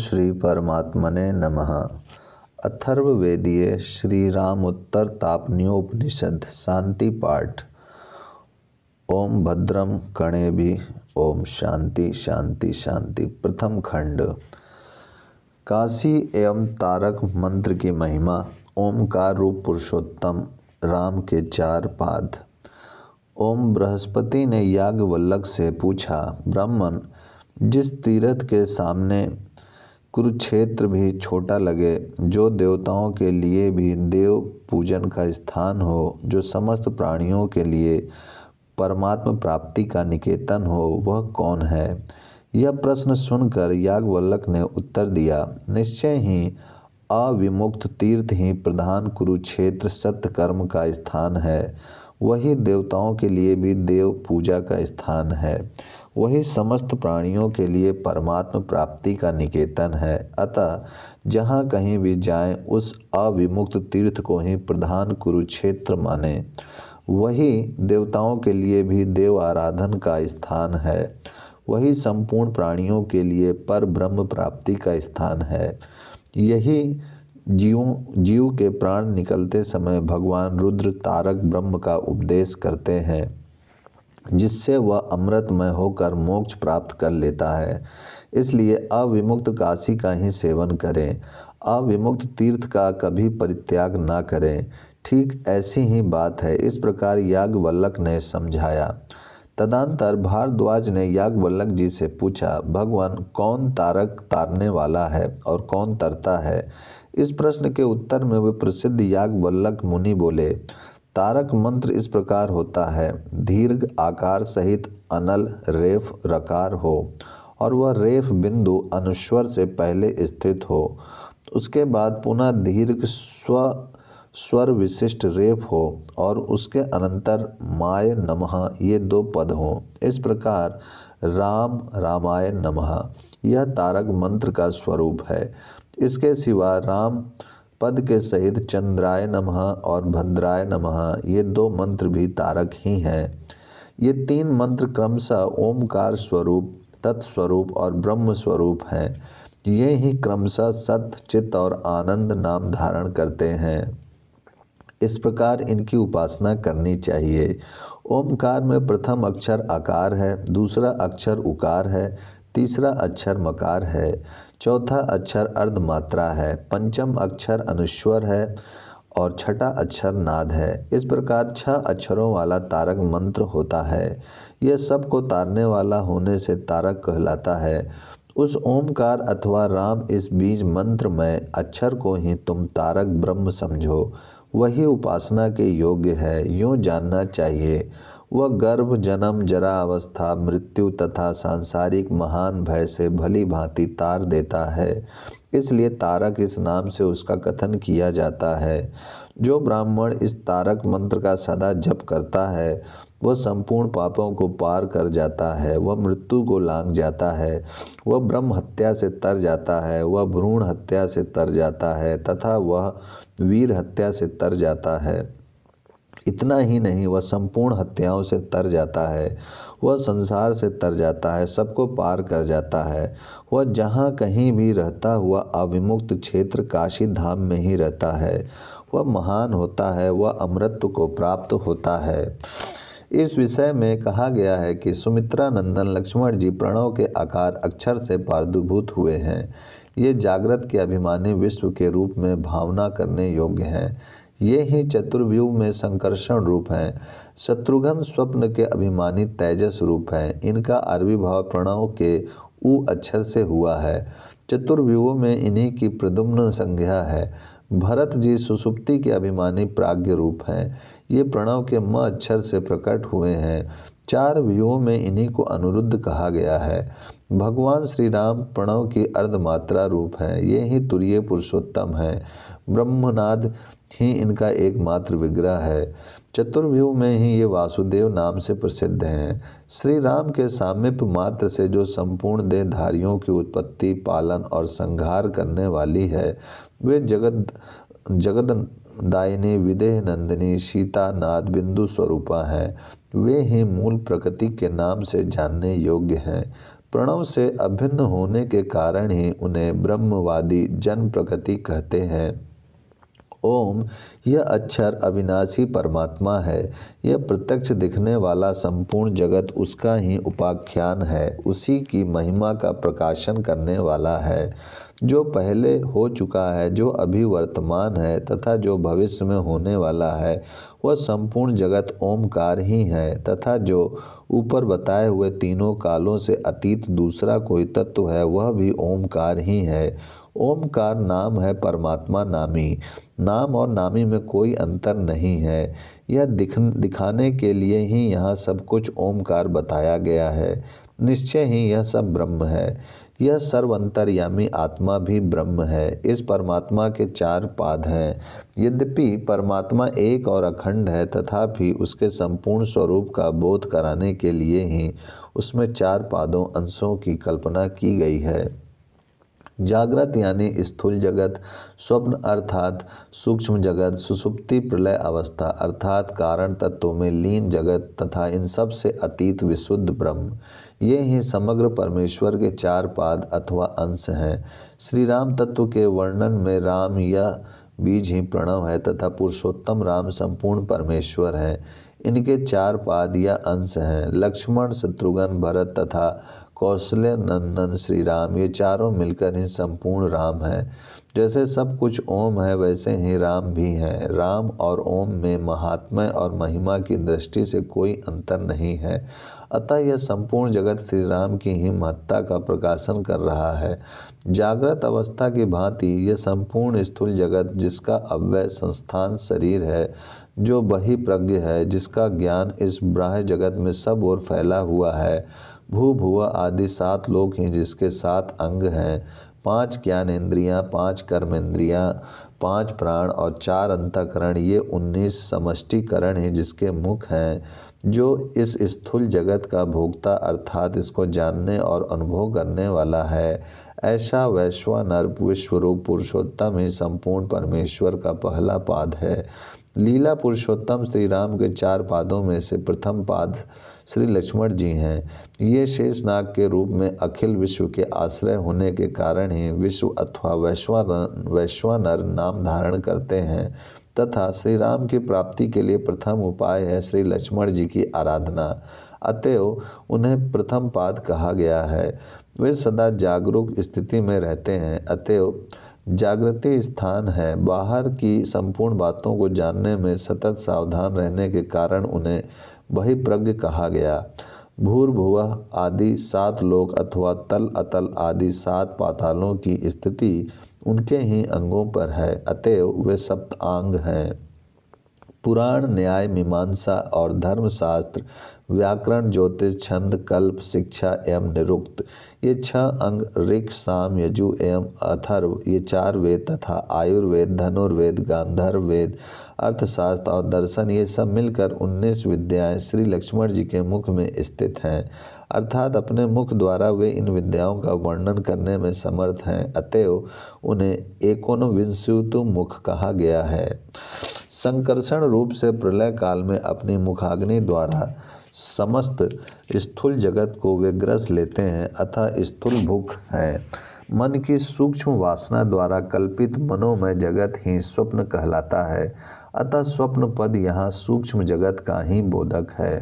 श्री परमात्मने नमः अथर्ववेदीय श्री राम उत्तर तापनियोपनिषद शांति पाठ ओम भद्रम कणे भी ओम शांति शांति शांति प्रथम खंड काशी एवं तारक मंत्र की महिमा ओमकार रूप पुरुषोत्तम राम के चार पाद ओम बृहस्पति ने याज्ञवल्लक से पूछा ब्राह्मण जिस तीर्थ के सामने कुरुक्षेत्र भी छोटा लगे जो देवताओं के लिए भी देव पूजन का स्थान हो जो समस्त प्राणियों के लिए परमात्म प्राप्ति का निकेतन हो वह कौन है यह प्रश्न सुनकर यागवल्लक ने उत्तर दिया निश्चय ही अविमुक्त तीर्थ ही प्रधान कुरुक्षेत्र सत्य कर्म का स्थान है वही देवताओं के लिए भी देव पूजा का स्थान है वही समस्त प्राणियों के लिए परमात्म प्राप्ति का निकेतन है अतः जहाँ कहीं भी जाएं उस अविमुक्त तीर्थ को ही प्रधान कुरुक्षेत्र माने वही देवताओं के लिए भी देव आराधन का स्थान है वही संपूर्ण प्राणियों के लिए पर ब्रह्म प्राप्ति का स्थान है यही जीव जीव के प्राण निकलते समय भगवान रुद्र तारक ब्रह्म का उपदेश करते हैं जिससे वह अमृतमय होकर मोक्ष प्राप्त कर लेता है इसलिए अविमुक्त काशी का ही सेवन करें अविमुक्त तीर्थ का कभी परित्याग ना करें ठीक ऐसी ही बात है इस प्रकार याज्ञवल्लक ने समझाया तदंतर भारद्वाज ने याज्ञवल्लक जी से पूछा भगवान कौन तारक तारने वाला है और कौन तरता है इस प्रश्न के उत्तर में वे प्रसिद्ध याज्ञवल्लक मुनि बोले तारक मंत्र इस प्रकार होता है दीर्घ आकार सहित अनल रेफ रकार हो और वह रेफ बिंदु अनुश्वर से पहले स्थित हो उसके बाद पुनः दीर्घ स्व स्वर विशिष्ट रेफ हो और उसके अनंतर माय नमः ये दो पद हों इस प्रकार राम रामाय नमः यह तारक मंत्र का स्वरूप है इसके सिवा राम पद के सहित चंद्राय नमः और भद्राय नमः ये दो मंत्र भी तारक ही हैं ये तीन मंत्र क्रमशः ओमकार स्वरूप तत्स्वरूप और ब्रह्म स्वरूप हैं ये ही क्रमशः सत चित्त और आनंद नाम धारण करते हैं इस प्रकार इनकी उपासना करनी चाहिए ओमकार में प्रथम अक्षर आकार है दूसरा अक्षर उकार है तीसरा अक्षर मकार है चौथा अक्षर अर्धमात्रा है पंचम अक्षर अनुश्वर है और छठा अक्षर नाद है इस प्रकार छह अक्षरों वाला तारक मंत्र होता है यह सबको तारने वाला होने से तारक कहलाता है उस ओमकार अथवा राम इस बीज मंत्र में अक्षर को ही तुम तारक ब्रह्म समझो वही उपासना के योग्य है यूँ जानना चाहिए वह गर्भ जन्म जरा अवस्था मृत्यु तथा सांसारिक महान भय से भली भांति तार देता है इसलिए तारक इस नाम से उसका कथन किया जाता है जो ब्राह्मण इस तारक मंत्र का सदा जप करता है वह संपूर्ण पापों को पार कर जाता है वह मृत्यु को लांग जाता है वह ब्रह्म हत्या से तर जाता है वह भ्रूण हत्या से तर जाता है तथा वह वीर हत्या से तर जाता है इतना ही नहीं वह संपूर्ण हत्याओं से तर जाता है वह संसार से तर जाता है सबको पार कर जाता है वह जहाँ कहीं भी रहता हुआ अविमुक्त क्षेत्र काशी धाम में ही रहता है वह महान होता है वह अमृत को प्राप्त होता है इस विषय में कहा गया है कि सुमित्रा नंदन लक्ष्मण जी प्रणव के आकार अक्षर से पारदुभूत हुए हैं ये जागृत के अभिमानी विश्व के रूप में भावना करने योग्य हैं ये ही चतुर्व्यूह में संकर्षण रूप हैं शत्रुघ्न स्वप्न के अभिमानी तेजस रूप हैं इनका अरबी भाव प्रणव के उ अक्षर से हुआ है चतुर्व्यूह में इन्हीं की प्रदुम्न संज्ञा है भरत जी सुसुप्ति के अभिमानी प्राग्ञ रूप हैं ये प्रणव के म अक्षर से प्रकट हुए हैं चार व्यूहों में इन्हीं को अनुरुद्ध कहा गया है भगवान श्री राम प्रणव की अर्धमात्रा रूप है ये ही तुरीय पुरुषोत्तम है ब्रह्मनाद ही इनका एकमात्र विग्रह है चतुर्व्यूह में ही ये वासुदेव नाम से प्रसिद्ध हैं श्री राम के सामिप मात्र से जो संपूर्ण देहधारियों की उत्पत्ति पालन और संहार करने वाली है वे जगत जगत दायिनी विदेह नंदिनी सीता नाद बिंदु स्वरूपा हैं वे ही मूल प्रकृति के नाम से जानने योग्य हैं प्रणव से अभिन्न होने के कारण ही उन्हें ब्रह्मवादी जन प्रकृति कहते हैं ओम यह अक्षर अविनाशी परमात्मा है यह प्रत्यक्ष दिखने वाला संपूर्ण जगत उसका ही उपाख्यान है उसी की महिमा का प्रकाशन करने वाला है जो पहले हो चुका है जो अभी वर्तमान है तथा जो भविष्य में होने वाला है वह संपूर्ण जगत ओमकार ही है तथा जो ऊपर बताए हुए तीनों कालों से अतीत दूसरा कोई तत्व है वह भी ओमकार ही है ओमकार नाम है परमात्मा नामी नाम और नामी में कोई अंतर नहीं है यह दिख दिखाने के लिए ही यहाँ सब कुछ ओमकार बताया गया है निश्चय ही यह सब ब्रह्म है यह सर्वंतर्यामी आत्मा भी ब्रह्म है इस परमात्मा के चार पाद हैं यद्यपि परमात्मा एक और अखंड है तथापि उसके संपूर्ण स्वरूप का बोध कराने के लिए ही उसमें चार पादों अंशों की कल्पना की गई है जागृत यानी स्थूल जगत स्वप्न अर्थात सूक्ष्म जगत सुसुप्ति प्रलय अवस्था अर्थात कारण तत्वों में लीन जगत तथा इन सब से अतीत विशुद्ध ब्रह्म ये ही समग्र परमेश्वर के चार पाद अथवा अंश हैं श्री राम तत्व के वर्णन में राम या बीज ही प्रणव है तथा पुरुषोत्तम राम संपूर्ण परमेश्वर हैं इनके चार पाद या अंश हैं लक्ष्मण शत्रुघ्न भरत तथा कौशल्य नंदन श्री राम ये चारों मिलकर ही संपूर्ण राम है जैसे सब कुछ ओम है वैसे ही राम भी हैं राम और ओम में महात्मा और महिमा की दृष्टि से कोई अंतर नहीं है अतः यह संपूर्ण जगत श्री राम की ही महत्ता का प्रकाशन कर रहा है जागृत अवस्था की भांति यह संपूर्ण स्थूल जगत जिसका अव्यय संस्थान शरीर है जो बही प्रज्ञ है जिसका ज्ञान इस ब्राह्य जगत में सब और फैला हुआ है भूभुआ आदि सात लोग हैं जिसके सात अंग हैं पांच ज्ञान इंद्रियां पांच कर्म इंद्रियां पांच प्राण और चार अंतकरण ये उन्नीस समष्टिकरण हैं जिसके मुख हैं जो इस स्थूल जगत का भोक्ता अर्थात इसको जानने और अनुभव करने वाला है ऐसा वैश्वानर विश्वरूप पुरुषोत्तम ही संपूर्ण परमेश्वर का पहला पाद है लीला पुरुषोत्तम श्री राम के चार पादों में से प्रथम पाद श्री लक्ष्मण जी हैं ये शेष नाग के रूप में अखिल विश्व के आश्रय होने के कारण ही विश्व अथवा वैश्वानर वैश्वानर नाम धारण करते हैं तथा श्री राम की प्राप्ति के लिए प्रथम उपाय है श्री लक्ष्मण जी की आराधना अतएव उन्हें प्रथम पाद कहा गया है वे सदा जागरूक स्थिति में रहते हैं अतएव जागृति स्थान है बाहर की संपूर्ण बातों को जानने में सतत सावधान रहने के कारण उन्हें वही प्रज्ञ कहा गया भूर्भुव आदि सात लोक अथवा तल अतल आदि सात पातालों की स्थिति उनके ही अंगों पर है अतएव वे सप्त अंग हैं पुराण न्याय मीमांसा और धर्मशास्त्र व्याकरण ज्योतिष छंद कल्प शिक्षा एवं निरुक्त ये छह अंग ऋख साम यजु एवं अथर्व ये चार वेद तथा आयुर्वेद धनुर्वेद गांधर्व वेद अर्थशास्त्र और दर्शन ये सब मिलकर 19 विद्याएं श्री लक्ष्मण जी के मुख में स्थित हैं अर्थात अपने मुख द्वारा वे इन विद्याओं का वर्णन करने में समर्थ हैं अतएव उन्हें एकोनविंशुतु मुख कहा गया है संकर्षण रूप से प्रलय काल में अपनी मुखाग्नि द्वारा समस्त स्थूल जगत को वे ग्रस लेते हैं अतः स्थूल भूख है मन की सूक्ष्म वासना द्वारा कल्पित मनोमय जगत ही स्वप्न कहलाता है अतः स्वप्न पद यहाँ सूक्ष्म जगत का ही बोधक है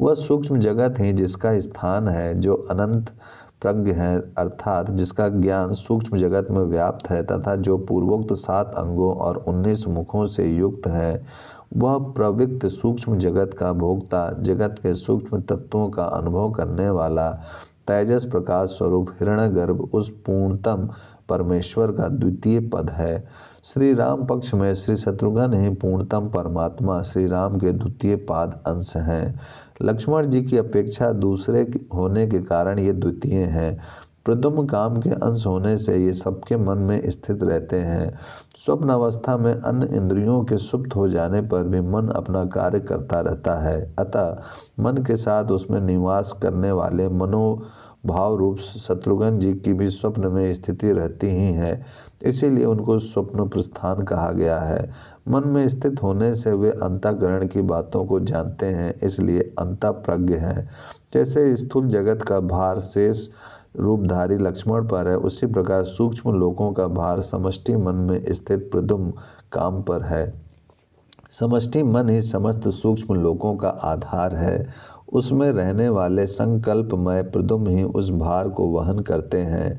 वह सूक्ष्म जगत ही जिसका स्थान है जो अनंत प्रज्ञ हैं अर्थात जिसका ज्ञान सूक्ष्म जगत में व्याप्त है तथा जो पूर्वोक्त सात अंगों और उन्नीस मुखों से युक्त है वह प्रवृत्त सूक्ष्म जगत का भोक्ता जगत के सूक्ष्म तत्वों का अनुभव करने वाला तेजस प्रकाश स्वरूप हिरण उस पूर्णतम परमेश्वर का द्वितीय पद है श्री राम पक्ष में श्री शत्रुघ्न ही पूर्णतम परमात्मा श्री राम के द्वितीय पाद अंश हैं लक्ष्मण जी की अपेक्षा दूसरे होने के कारण ये द्वितीय हैं प्रदुम काम के अंश होने से ये सबके मन में स्थित रहते हैं स्वप्न अवस्था में अन्य इंद्रियों के सुप्त हो जाने पर भी मन अपना कार्य करता रहता है अतः मन के साथ उसमें निवास करने वाले मनो भाव रूप शत्रुघ्न जी की भी स्वप्न में स्थिति रहती ही है इसीलिए उनको स्वप्न प्रस्थान कहा गया है मन में स्थित होने से वे अंतकरण की बातों को जानते हैं इसलिए अंत प्रज्ञ हैं जैसे स्थूल जगत का भार शेष रूपधारी लक्ष्मण पर है उसी प्रकार सूक्ष्म लोकों का भार समष्टि मन में स्थित प्रदुम काम पर है समष्टि मन ही समस्त सूक्ष्म लोकों का आधार है उसमें रहने वाले संकल्पमय प्रदुम ही उस भार को वहन करते हैं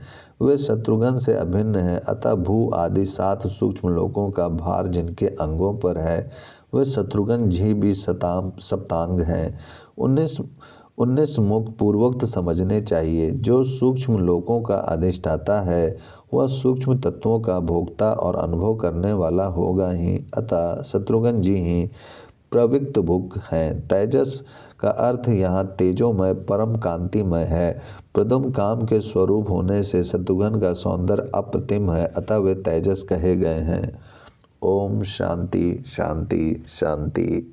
वे शत्रुघ्न से अभिन्न हैं अतः भू आदि सात सूक्ष्म लोकों का भार जिनके अंगों पर है वे शत्रुघ्न जी भी सताम सप्तांग हैं उन्नीस उन्नीस मुख पूर्वोक्त समझने चाहिए जो सूक्ष्म लोकों का अधिष्ठाता है वह सूक्ष्म तत्वों का भोक्ता और अनुभव करने वाला होगा ही अतः शत्रुघ्न जी ही प्रवृत्त भुग हैं तेजस का अर्थ यहाँ तेजोमय परम कांतिमय है प्रदुम काम के स्वरूप होने से शत्रुघ्न का सौंदर्य अप्रतिम है अतः वे तेजस कहे गए हैं ओम शांति शांति शांति